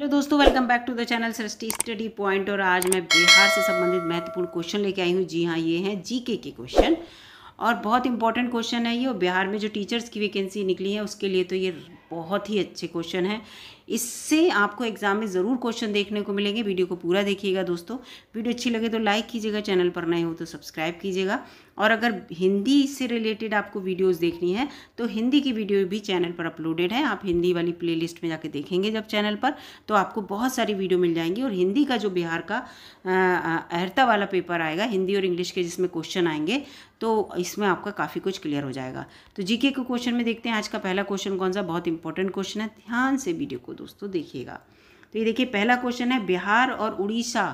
hello दोस्तों welcome back to the channel Srishti study point और आज मैं बिहार से संबंधित महत्वपूर्ण क्वेश्चन लेके आई हूँ जी हाँ ये हैं जीके के क्वेश्चन और बहुत इंपॉर्टेंट क्वेश्चन है ये और बिहार में जो टीचर्स की वैकेंसी निकली है उसके लिए तो ये बहुत ही अच्छे क्वेश्चन हैं इससे आपको एग्जाम में ज़रूर क्वेश्चन देखने को मिलेंगे वीडियो को पूरा देखिएगा दोस्तों वीडियो अच्छी लगे तो लाइक कीजिएगा चैनल पर नए हो तो सब्सक्राइब कीजिएगा और अगर हिंदी से रिलेटेड आपको वीडियोस देखनी है तो हिंदी की वीडियो भी चैनल पर अपलोडेड है आप हिंदी वाली प्ले में जाके देखेंगे जब चैनल पर तो आपको बहुत सारी वीडियो मिल जाएंगी और हिंदी का जो बिहार का अहरता वाला पेपर आएगा हिंदी और इंग्लिश के जिसमें क्वेश्चन आएंगे तो इसमें आपका काफ़ी कुछ क्लियर हो जाएगा तो जीके के क्वेश्चन में देखते हैं आज का पहला क्वेश्चन कौन सा बहुत इंपॉर्टेंट इंपॉर्टेंट क्वेश्चन है ध्यान से वीडियो को दोस्तों देखिएगा तो ये देखिए पहला क्वेश्चन है बिहार और उड़ीसा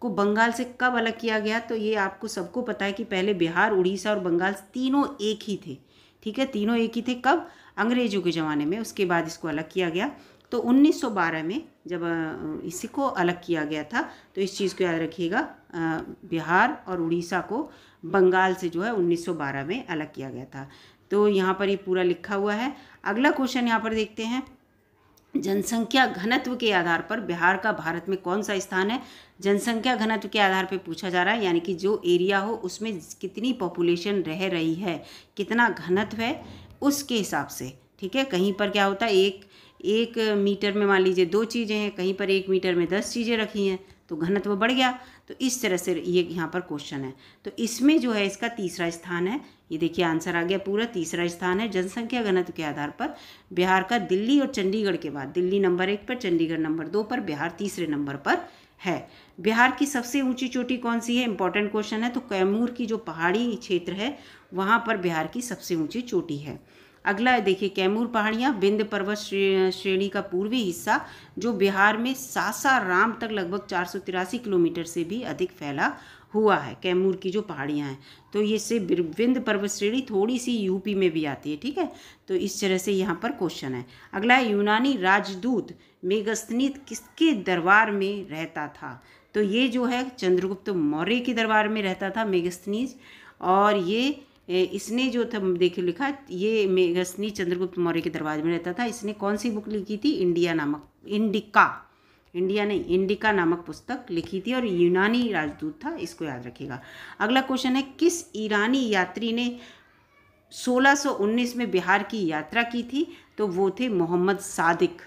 को बंगाल से कब अलग किया गया तो ये आपको सबको पता है कि पहले बिहार उड़ीसा और बंगाल तीनों एक ही थे ठीक है तीनों एक ही थे कब अंग्रेजों के ज़माने में उसके बाद इसको अलग किया गया तो 1912 में जब इसी को अलग किया गया था तो इस चीज़ को याद रखिएगा बिहार और उड़ीसा को बंगाल से जो है 1912 में अलग किया गया था तो यहाँ पर ये पूरा लिखा हुआ है अगला क्वेश्चन यहाँ पर देखते हैं जनसंख्या घनत्व के आधार पर बिहार का भारत में कौन सा स्थान है जनसंख्या घनत्व के आधार पर पूछा जा रहा है यानी कि जो एरिया हो उसमें कितनी पॉपुलेशन रह रही है कितना घनत्व है उसके हिसाब से ठीक है कहीं पर क्या होता है एक एक मीटर में मान लीजिए दो चीज़ें हैं कहीं पर एक मीटर में दस चीज़ें रखी हैं तो घनत्व बढ़ गया तो इस तरह से ये यहाँ पर क्वेश्चन है तो इसमें जो है इसका तीसरा स्थान है ये देखिए आंसर आ गया पूरा तीसरा स्थान है जनसंख्या घनत्व के आधार पर बिहार का दिल्ली और चंडीगढ़ के बाद दिल्ली नंबर एक पर चंडीगढ़ नंबर दो पर बिहार तीसरे नंबर पर है बिहार की सबसे ऊंची चोटी कौन सी है इंपॉर्टेंट क्वेश्चन है तो कैमूर की जो पहाड़ी क्षेत्र है वहाँ पर बिहार की सबसे ऊंची चोटी है अगला है देखिए कैमूर पहाड़ियाँ विंध्य पर्वत श्रेणी का पूर्वी हिस्सा जो बिहार में सासाराम तक लगभग चार किलोमीटर से भी अधिक फैला हुआ है कैमूर की जो पहाड़ियाँ हैं तो ये से विंध्य पर्वत श्रेणी थोड़ी सी यूपी में भी आती है ठीक है तो इस तरह से यहाँ पर क्वेश्चन है अगला है यूनानी राजदूत मेगस्तनीत किसके दरबार में रहता था तो ये जो है चंद्रगुप्त मौर्य के दरबार में रहता था मेगस्तनीज और ये इसने जो था देखिए लिखा ये मेघसनी चंद्रगुप्त मौर्य के दरवाजे में रहता था इसने कौन सी बुक लिखी थी इंडिया नामक इंडिका इंडिया ने इंडिका नामक पुस्तक लिखी थी और यूनानी राजदूत था इसको याद रखिएगा अगला क्वेश्चन है किस ईरानी यात्री ने 1619 में बिहार की यात्रा की थी तो वो थे मोहम्मद सादिक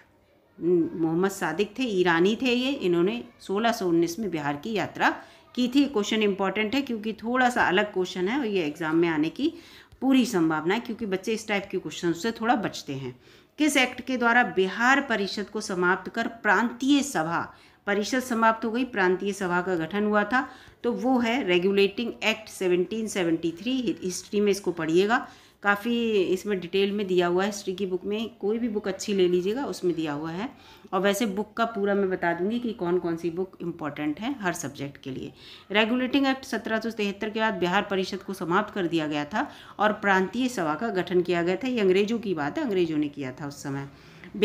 मोहम्मद सादिक थे ईरानी थे ये इन्होंने 1619 में बिहार की यात्रा की थी क्वेश्चन इंपॉर्टेंट है क्योंकि थोड़ा सा अलग क्वेश्चन है और ये एग्ज़ाम में आने की पूरी संभावना है क्योंकि बच्चे इस टाइप के क्वेश्चन से थोड़ा बचते हैं किस एक्ट के द्वारा बिहार परिषद को समाप्त कर प्रांतीय सभा परिषद समाप्त हो गई प्रांतीय सभा का गठन हुआ था तो वो है रेगुलेटिंग एक्ट 1773 हिस्ट्री में इसको पढ़िएगा काफ़ी इसमें डिटेल में दिया हुआ है हिस्ट्री की बुक में कोई भी बुक अच्छी ले लीजिएगा उसमें दिया हुआ है और वैसे बुक का पूरा मैं बता दूंगी कि कौन कौन सी बुक इंपॉर्टेंट है हर सब्जेक्ट के लिए रेगुलेटिंग एक्ट सत्रह के बाद बिहार परिषद को समाप्त कर दिया गया था और प्रांतीय सभा का गठन किया गया था ये अंग्रेजों की बात है अंग्रेजों ने किया था उस समय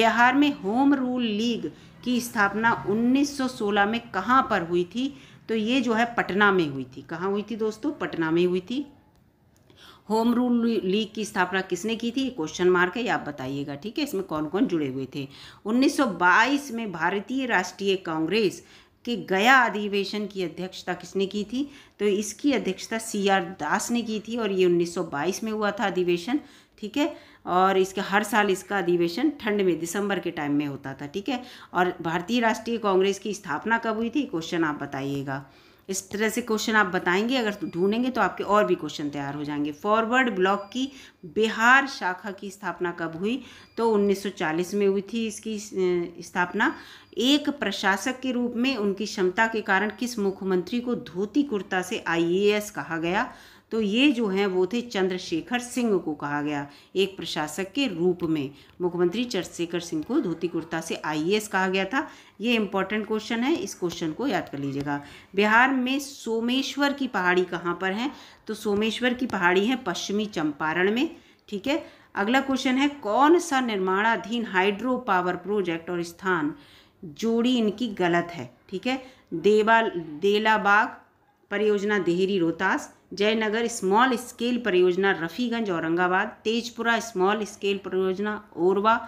बिहार में होम रूल लीग की स्थापना 1916 में कहाँ पर हुई थी तो ये जो है पटना में हुई थी कहाँ हुई थी दोस्तों पटना में हुई थी होम रूल लीग की स्थापना किसने की थी क्वेश्चन मार्क है आप बताइएगा ठीक है इसमें कौन कौन जुड़े हुए थे 1922 में भारतीय राष्ट्रीय कांग्रेस के गया अधिवेशन की अध्यक्षता किसने की थी तो इसकी अध्यक्षता सी आर दास ने की थी और ये 1922 में हुआ था अधिवेशन ठीक है और इसका हर साल इसका अधिवेशन ठंड में दिसंबर के टाइम में होता था ठीक है और भारतीय राष्ट्रीय कांग्रेस की स्थापना कब हुई थी क्वेश्चन आप बताइएगा इस तरह से क्वेश्चन आप बताएंगे अगर तो ढूंढेंगे तो आपके और भी क्वेश्चन तैयार हो जाएंगे फॉरवर्ड ब्लॉक की बिहार शाखा की स्थापना कब हुई तो 1940 में हुई थी इसकी स्थापना एक प्रशासक के रूप में उनकी क्षमता के कारण किस मुख्यमंत्री को धोती कुर्ता से आईएएस कहा गया तो ये जो हैं वो थे चंद्रशेखर सिंह को कहा गया एक प्रशासक के रूप में मुख्यमंत्री चंद्रशेखर सिंह को धोती कुर्ता से आईएएस कहा गया था ये इंपॉर्टेंट क्वेश्चन है इस क्वेश्चन को याद कर लीजिएगा बिहार में सोमेश्वर की पहाड़ी कहाँ पर है तो सोमेश्वर की पहाड़ी है पश्चिमी चंपारण में ठीक है अगला क्वेश्चन है कौन सा निर्माणाधीन हाइड्रो पावर प्रोजेक्ट और स्थान जोड़ी इनकी गलत है ठीक है देवा देलाबाग परियोजना देहरी रोहतास जयनगर स्मॉल स्केल परियोजना रफ़ीगंज औरंगाबाद तेजपुरा स्मॉल स्केल परियोजना ओरवा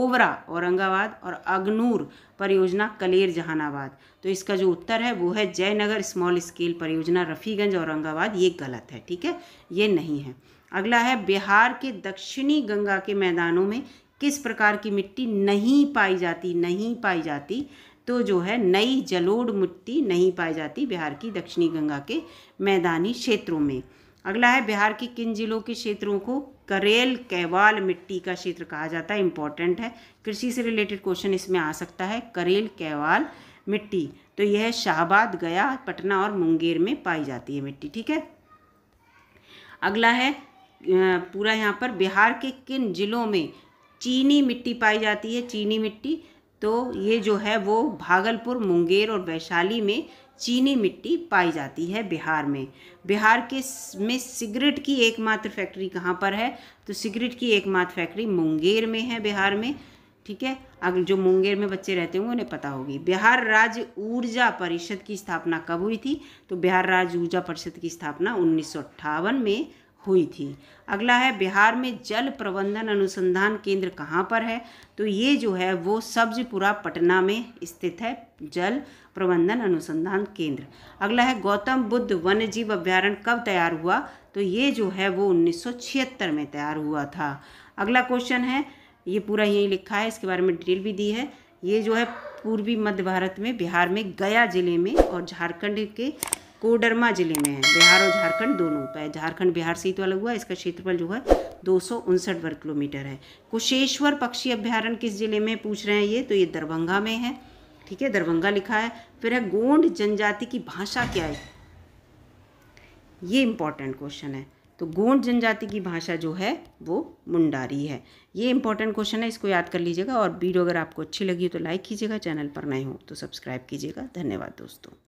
ओवरा औरंगाबाद और अगनूर परियोजना कलेर जहानाबाद तो इसका जो उत्तर है वो है जयनगर स्मॉल स्केल परियोजना रफ़ीगंज औरंगाबाद ये गलत है ठीक है ये नहीं है अगला है बिहार के दक्षिणी गंगा के मैदानों में किस प्रकार की मिट्टी नहीं पाई जाती नहीं पाई जाती तो जो है नई जलोढ़ मिट्टी नहीं पाई जाती बिहार की दक्षिणी गंगा के मैदानी क्षेत्रों में अगला है बिहार के किन जिलों के क्षेत्रों को करेल कैवाल मिट्टी का क्षेत्र कहा जाता है इंपॉर्टेंट है कृषि से रिलेटेड क्वेश्चन इसमें आ सकता है करेल कैवाल मिट्टी तो यह शाहबाद गया पटना और मुंगेर में पाई जाती है मिट्टी ठीक है अगला है पूरा यहाँ पर बिहार के किन जिलों में चीनी मिट्टी पाई जाती है चीनी मिट्टी तो ये जो है वो भागलपुर मुंगेर और वैशाली में चीनी मिट्टी पाई जाती है बिहार में बिहार के में सिगरेट की एकमात्र फैक्ट्री कहाँ पर है तो सिगरेट की एकमात्र फैक्ट्री मुंगेर में है बिहार में ठीक है अगर जो मुंगेर में बच्चे रहते होंगे उन्हें पता होगी बिहार राज्य ऊर्जा परिषद की स्थापना कब हुई थी तो बिहार राज्य ऊर्जा परिषद की स्थापना उन्नीस में हुई थी अगला है बिहार में जल प्रबंधन अनुसंधान केंद्र कहाँ पर है तो ये जो है वो सब्जपुरा पटना में स्थित है जल प्रबंधन अनुसंधान केंद्र अगला है गौतम बुद्ध वन्यजीव अभ्यारण्य कब तैयार हुआ तो ये जो है वो 1976 में तैयार हुआ था अगला क्वेश्चन है ये पूरा यही लिखा है इसके बारे में डिटेल भी दी है ये जो है पूर्वी मध्य भारत में बिहार में गया जिले में और झारखंड के कोडरमा जिले में है बिहार और झारखंड दोनों होता तो है झारखंड बिहार से ही तो अलग हुआ इसका क्षेत्रफल जो है दो वर्ग किलोमीटर है कुशेश्वर पक्षी अभ्यारण्य किस जिले में पूछ रहे हैं ये तो ये दरभंगा में है ठीक है दरभंगा लिखा है फिर है गोंड जनजाति की भाषा क्या है ये इम्पॉर्टेंट क्वेश्चन है तो गोंड जनजाति की भाषा जो है वो मुंडारी है ये इंपॉर्टेंट क्वेश्चन है इसको याद कर लीजिएगा और वीडियो अगर आपको अच्छी लगी हो तो लाइक कीजिएगा चैनल पर नए हो तो सब्सक्राइब कीजिएगा धन्यवाद दोस्तों